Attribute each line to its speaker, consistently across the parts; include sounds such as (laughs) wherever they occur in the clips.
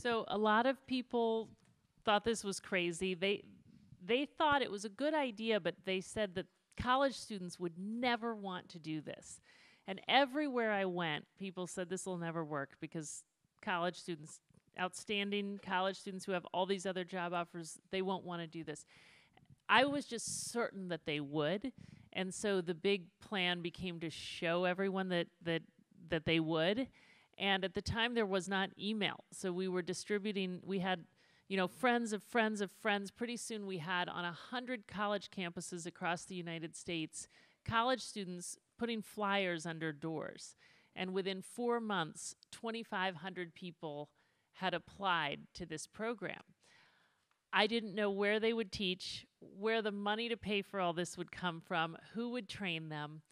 Speaker 1: So a lot of people thought this was crazy. They they thought it was a good idea, but they said that college students would never want to do this. And everywhere I went, people said this will never work because college students, outstanding college students who have all these other job offers, they won't want to do this. I was just certain that they would. And so the big plan became to show everyone that that that they would. And at the time, there was not email. So we were distributing, we had, you know, friends of friends of friends. Pretty soon we had on 100 college campuses across the United States college students putting flyers under doors. And within four months, 2,500 people had applied to this program. I didn't know where they would teach, where the money to pay for all this would come from, who would train them,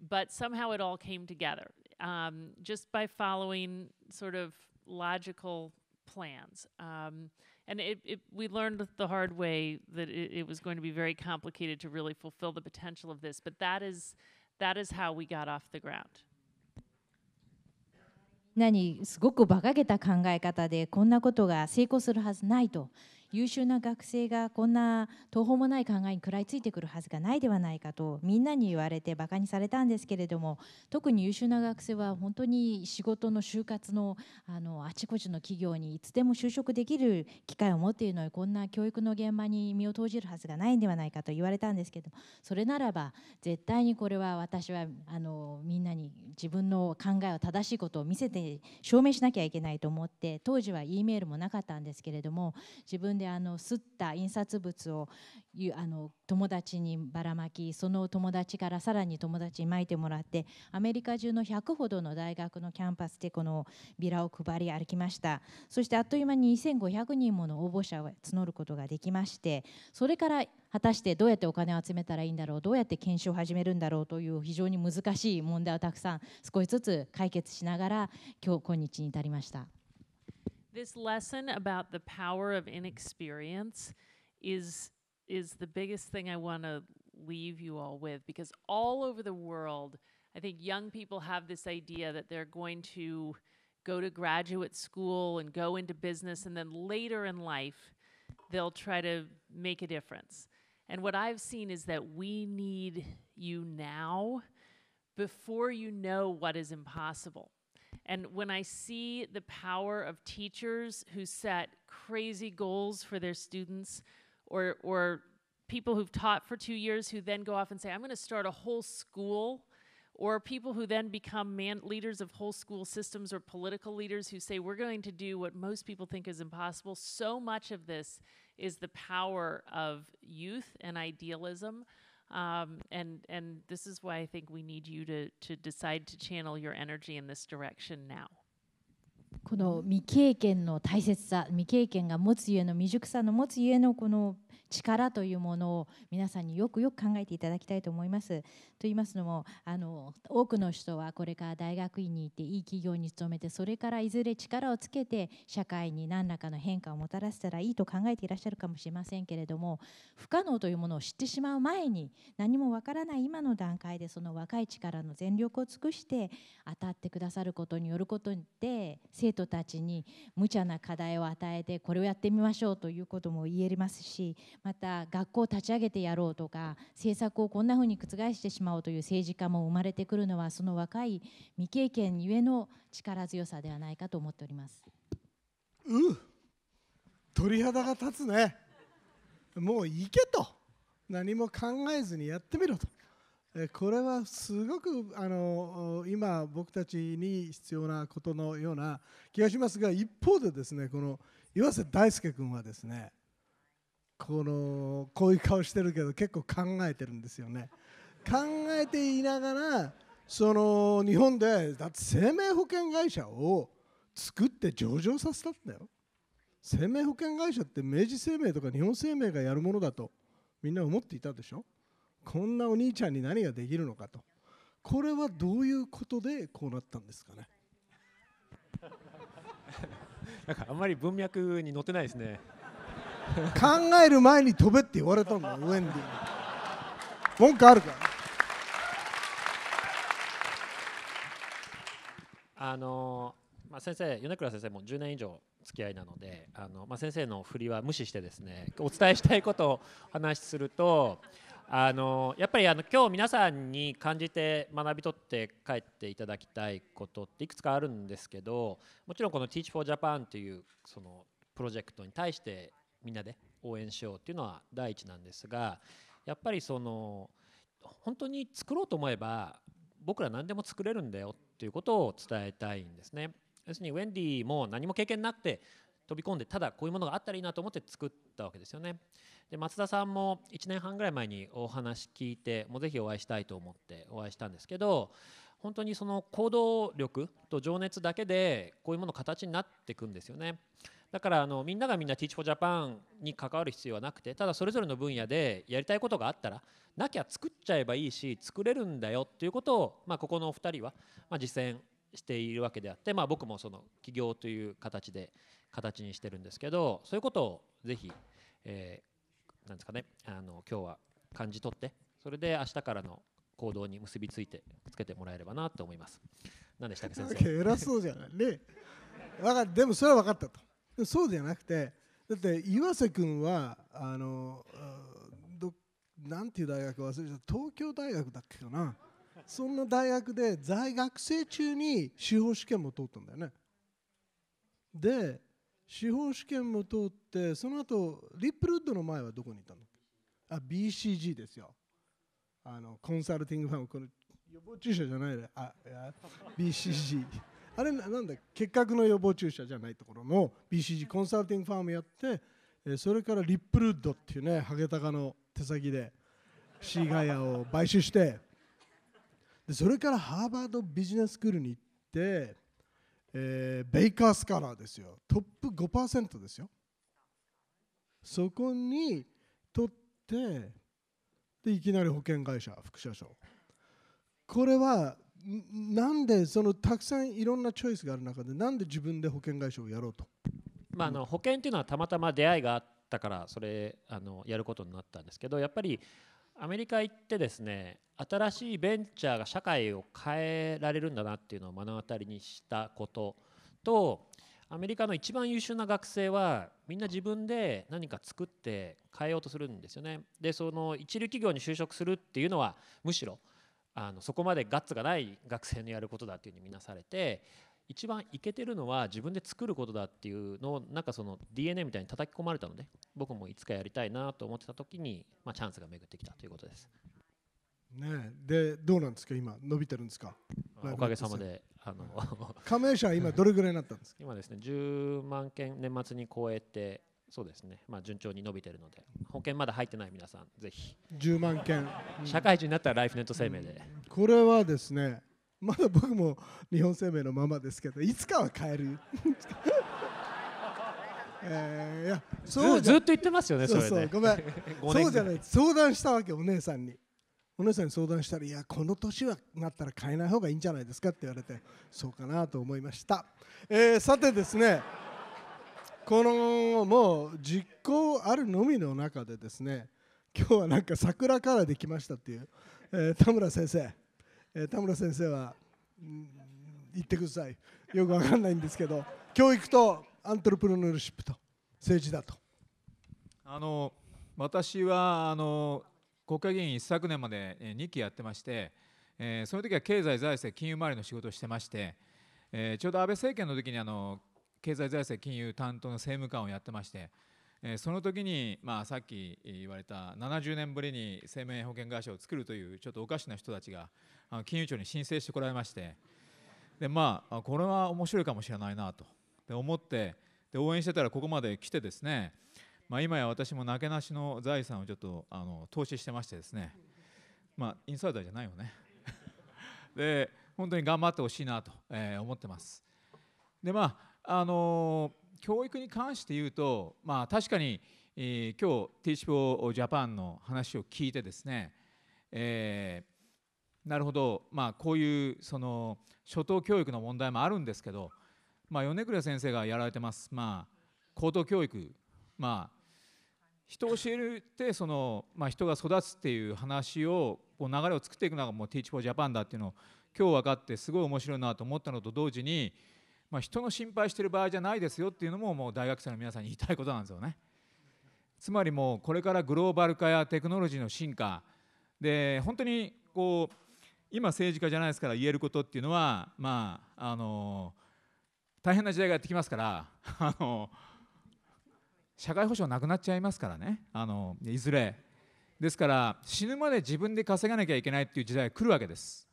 Speaker 1: but somehow it all came together um, just by following sort of logical plans. Um, and it, it, we learned the hard way that it, it, was going to be very complicated to really fulfill the potential of this, but that is, that is how we got off the ground.
Speaker 2: なにすごく馬鹿げた考え方でこんなことが成功するはずないと。優秀な学生がこんな途方もない考えに食らいついてくるはずがないではないかとみんなに言われてバカにされたんですけれども特に優秀な学生は本当に仕事の就活のあのあちこちの企業にいつでも就職できる機会を持っているのにこんな教育の現場に身を投じるはずがないんではないかと言われたんですけどもそれならば絶対にこれは私はあのみんなに自分の考えを正しいことを見せて証明しなきゃいけないと思って当時は E メールもなかったんですけれども自分であの吸った印刷物をあの友達にばらまきその友達からさらに友達にまいてもらってアメリカ中の100ほどの大学のキャンパスでこのビラを配り歩きましたそしてあっという間に2500人もの応募者を募ることができましてそれから果たしてどうやってお金を集めたらいいんだろうどうやって研修を始めるんだろうという非常に難しい問題をたくさん少しずつ解決しながら今日今日に至りました。
Speaker 1: This lesson about the power of inexperience is is the biggest thing I want to leave you all with because all over the world, I think young people have this idea that they're going to go to graduate school and go into business and then later in life they'll try to make a difference. And what I've seen is that we need you now before you know what is impossible. And when I see the power of teachers who set crazy goals for their students or, or people who've taught for two years who then go off and say, I'm going to start a whole school, or people who then become man- leaders of whole school systems or political leaders who say, We're going to do what most people think is impossible. So much of this is the power of youth and idealism. Um, and and this is why I think we need you to to decide to channel your energy in this direction now.
Speaker 2: この未経験の大切さ未経験が持つゆえの未熟さの持つゆえのこの力というものを皆さんによくよく考えていただきたいと思います。と言いますのもあの多くの人はこれから大学院に行っていい企業に勤めてそれからいずれ力をつけて社会に何らかの変化をもたらせたらいいと考えていらっしゃるかもしれませんけれども不可能というものを知ってしまう前に何もわからない今の段階でその若い力の全力を尽くして当たってくださることによることで生徒たちに無茶な課題を与えてこれをやってみましょうということも言えますしまた学校を立ち上げてやろうとか政策をこんなふうに覆してしまおうという政治家も生まれてくるのはその若い未経験ゆえの力強さではないかと思っております。
Speaker 3: う鳥肌が立つねもう行けと何も考えずにやってみろとこれはすごくあの今僕たちに必要なことのような気がしますが一方でですねこの岩瀬大輔君はですねこのこういう顔してるけど結構考えてるんですよね。考えていながらその日本でだって生命保険会社を作って上場させたんだよ生命保険会社って明治生命とか日本生命がやるものだとみんな思っていたでしょこんなお兄ちゃんに何ができるのかとこれはどういうことでこうなったんですかね (laughs) なんか
Speaker 4: あんまり文脈に載ってないですね
Speaker 3: 考える前に飛べって言われたんだウェンディ文句あるか
Speaker 4: あのまあ、先生米倉先生も10年以上付き合いなのであの、まあ、先生の振りは無視してですねお伝えしたいことを話するとあのやっぱりあの今日皆さんに感じて学び取って帰っていただきたいことっていくつかあるんですけどもちろんこの Teach for Japan というそのプロジェクトに対してみんなで応援しようっていうのは第一なんですがやっぱりその本当に作ろうと思えば僕ら何でも作れるんだよっていうことを伝えたいんですね。要するにウェンディも何も経験なくて飛び込んでただこういうものがあったらいいなと思って作ったわけですよねで松田さんも1年半ぐらい前にお話聞いてもうぜひお会いしたいと思ってお会いしたんですけど本当にその行動力と情熱だけでこういうもの形になっていくんですよねだからあのみんながみんな Teach for Japan に関わる必要はなくてただそれぞれの分野でやりたいことがあったらなきゃ作っちゃえばいいし作れるんだよっていうことを、まあ、ここのお二人は、まあ、実践しているわけであって、まあ、僕もその起業という形で形にしてるんですけどそういうことをぜひ、えー、なんですかねあの今日は感じ取ってそれで明日からの行動に結びついてつけてもらえればなと思います。何でしたっけ先生偉そうじ
Speaker 3: ゃないね分かでもそれは分かったとそうじゃなくてだって岩瀬君はあのどなんていう大学忘れちゃった東京大学だっけかなそんな大学で在学生中に司法試験も通ったんだよねで司法試験も通ってその後リップルウッドの前はどこにいたのあ BCG ですよあのコンサルティングファンこの予防注射じゃないであい BCG あれなんだ結核の予防注射じゃないところの BCG コンサルティングファームやってそれからリップルウッドっていうねハゲタカの手先でシーガイアを買収してでそれからハーバードビジネススクールに行ってえー、ベイカースカラーですよトップ5%ですよそこに取ってでいきなり保険会社副社長これはなんでそのたくさんいろんなチョイスがある中でなんで自分で保険会社をやろうと、
Speaker 4: まあ、あの保険というのはたまたま出会いがあったからそれあのやることになったんですけどやっぱりアメリカ行ってですね新しいベンチャーが社会を変えられるんだなっていうのを目の当たりにしたこととアメリカの一番優秀な学生はみんな自分で何か作って変えようとするんですよね。でその一流企業に就職するっていうのはむしろあのそこまでガッツがない学生のやることだっていうふうに見なされて一番いけてるのは自分で作ることだっていうのをなんかその DNA みたいに叩き込まれたので僕もいつかやりたいなと思ってた時に、まあ、チャンスが巡ってきたということです。
Speaker 3: ね、でどうなんですか今伸びてるんですかおかげさまであの (laughs) 加盟者は今どれぐらいになったんです
Speaker 4: か今ですね10万件年末に超えてそうですね、まあ、順調に伸びてるので保険まだ入ってない皆さんぜひ10万件、社会人になったらライフネット生命で、う
Speaker 3: ん、これはですねまだ僕も日本生命のままですけどいつかは変える (laughs) えー、いやそうずっと言ってますよねそうそうごめん (laughs) そうじゃない相談したわけお姉さんにお姉さんに相談したら「いやこの年はなったら変えない方がいいんじゃないですか」って言われてそうかなと思いました、えー、さてですねこのもう実行あるのみの中でですね今日はなんか桜からできましたっていう、えー、田村先生えー、田村先生は、うん、言ってくださいよくわかんないんですけど教育とアントロプロナルシップと政治だと
Speaker 5: あの私はあの国会議員一昨年まで2期やってまして、えー、その時は経済財政金融周りの仕事をしてまして、えー、ちょうど安倍政権の時にあの経済財政金融担当の政務官をやってましてえー、その時に、まあ、さっき言われた70年ぶりに生命保険会社を作るというちょっとおかしな人たちが金融庁に申請してこられましてでまあこれは面白いかもしれないなとで思ってで応援してたらここまで来てですね、まあ、今や私もなけなしの財産をちょっとあの投資してましてですねまあインサイダーじゃないよね (laughs) で本当に頑張ってほしいなと、えー、思ってますでまああのー教育に関して言うと、まあ、確かに、えー、今日 t ーチ4ジャパンの話を聞いてですね、えー、なるほど、まあ、こういうその初等教育の問題もあるんですけど、まあ、米倉先生がやられてます、まあ、高等教育、まあ、人を教えるってその、まあ、人が育つっていう話をこう流れを作っていくのがもう Teach for Japan だっていうのを今日分かってすごい面白いなと思ったのと同時にまあ、人の心配してる場合じゃないですよっていうのももう大学生の皆さんに言いたいことなんですよね。つまりもうこれからグローバル化やテクノロジーの進化で本当にこう今政治家じゃないですから言えることっていうのはまああの大変な時代がやってきますから (laughs) あの社会保障なくなっちゃいますからねあのいずれですから死ぬまで自分で稼がなきゃいけないっていう時代が来るわけです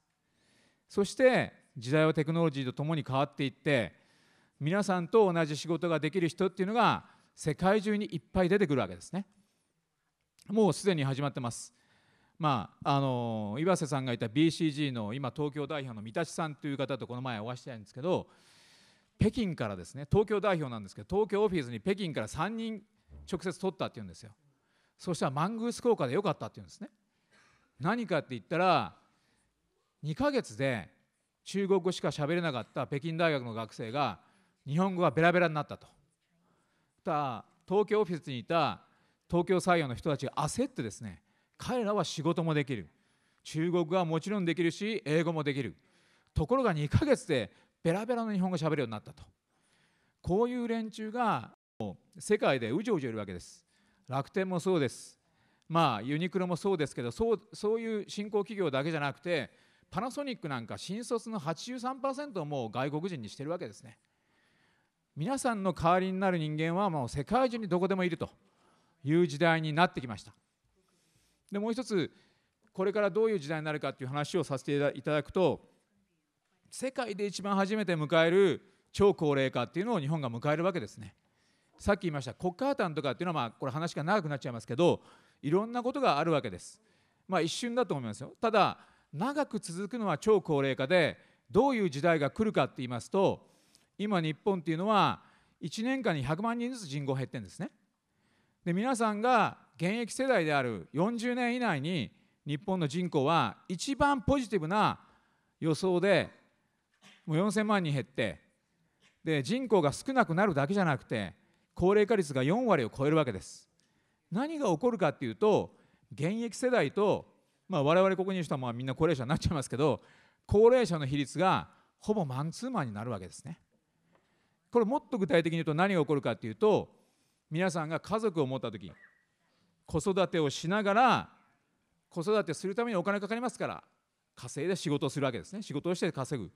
Speaker 5: そして時代はテクノロジーとともに変わっていって皆さんと同じ仕事ができる人っていうのが世界中にいっぱい出てくるわけですね。もうすでに始まってます。まあ、あの岩瀬さんがいた BCG の今東京代表の三田さんという方とこの前お会いしたいんですけど北京からですね東京代表なんですけど東京オフィスに北京から3人直接取ったっていうんですよそしたらマングース効果でよかったっていうんですね何かって言ったら2ヶ月で中国語しか喋れなかった北京大学の学生が日本語がベラベラになったと。た東京オフィスにいた東京採用の人たちが焦ってですね彼らは仕事もできる中国語はもちろんできるし英語もできるところが2ヶ月でベラベラの日本語喋るようになったとこういう連中が世界でうじょうじょいるわけです楽天もそうですまあユニクロもそうですけどそうそういう新興企業だけじゃなくてパナソニックなんか新卒の83%をもう外国人にしてるわけですね皆さんの代わりになる人間はもう世界中にどこでもいるという時代になってきましたでもう一つこれからどういう時代になるかっていう話をさせていただくと世界で一番初めて迎える超高齢化っていうのを日本が迎えるわけですねさっき言いました国家破綻とかっていうのはまあこれ話が長くなっちゃいますけどいろんなことがあるわけですまあ一瞬だと思いますよただ長く続くのは超高齢化でどういう時代が来るかって言いますと今日本っていうのは1年間に100万人ずつ人口減ってんですね。で皆さんが現役世代である40年以内に日本の人口は一番ポジティブな予想でもう4000万人減ってで人口が少なくなるだけじゃなくて高齢化率が4割を超えるわけです。何が起こるかっていうと現役世代とまあ、我々ここにいる人はまあみんな高齢者になっちゃいますけど高齢者の比率がほぼマンツーマンになるわけですね。これもっと具体的に言うと何が起こるかっていうと皆さんが家族を持った時子育てをしながら子育てするためにお金かかりますから稼いで仕事をするわけですね仕事をして稼ぐ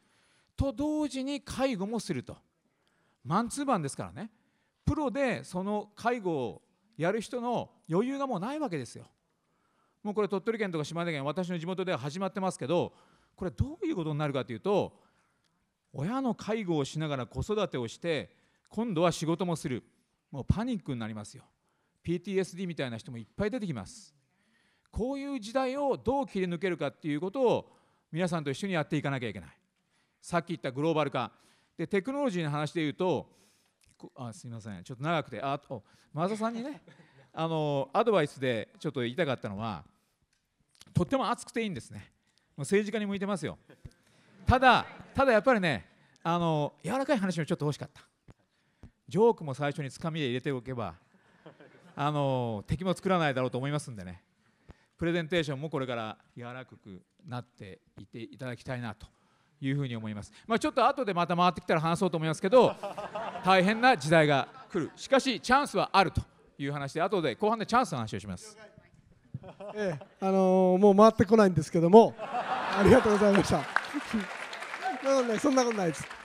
Speaker 5: と同時に介護もするとマンツーマンですからねプロでその介護をやる人の余裕がもうないわけですよもうこれ鳥取県とか島根県私の地元では始まってますけどこれどういうことになるかというと親の介護をしながら子育てをして今度は仕事もするもうパニックになりますよ PTSD みたいな人もいっぱい出てきますこういう時代をどう切り抜けるかっていうことを皆さんと一緒にやっていかなきゃいけないさっき言ったグローバル化でテクノロジーの話で言うとあすみませんちょっと長くてあとマザさんにねあのアドバイスでちょっと言いたかったのはとっても熱くていいんですね政治家に向いてますよただただやっぱりねあの柔らかい話もちょっと欲しかったジョークも最初につかみで入れておけばあの敵も作らないだろうと思いますんでねプレゼンテーションもこれから柔らかくなっていていただきたいなというふうに思います、まあ、ちょっと後でまた回ってきたら話そうと思いますけど大変な時代が来るしかしチャンスはあるという話で後で後半でチャンスの話をします。
Speaker 3: ええ、あのー、もう回ってこないんですけどもありがとうございました。(laughs) そんなことないです。